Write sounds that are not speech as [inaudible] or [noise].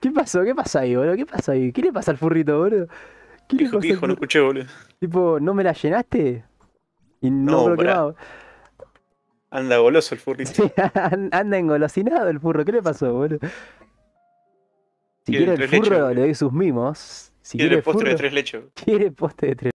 ¿Qué pasó? ¿Qué pasa ahí, boludo? ¿Qué pasa ahí? ¿Qué le pasa al furrito, boludo? ¿Qué dijo? hijo, no escuché, boludo. Tipo, ¿no me la llenaste? Y no, no Anda goloso el furrito. [laughs] anda engolosinado el furro. ¿Qué le pasó, boludo? Si quiere, el furro, le doy sus mimos. Si quiere, el postre de tres lechos. [laughs] Quiere postre de tres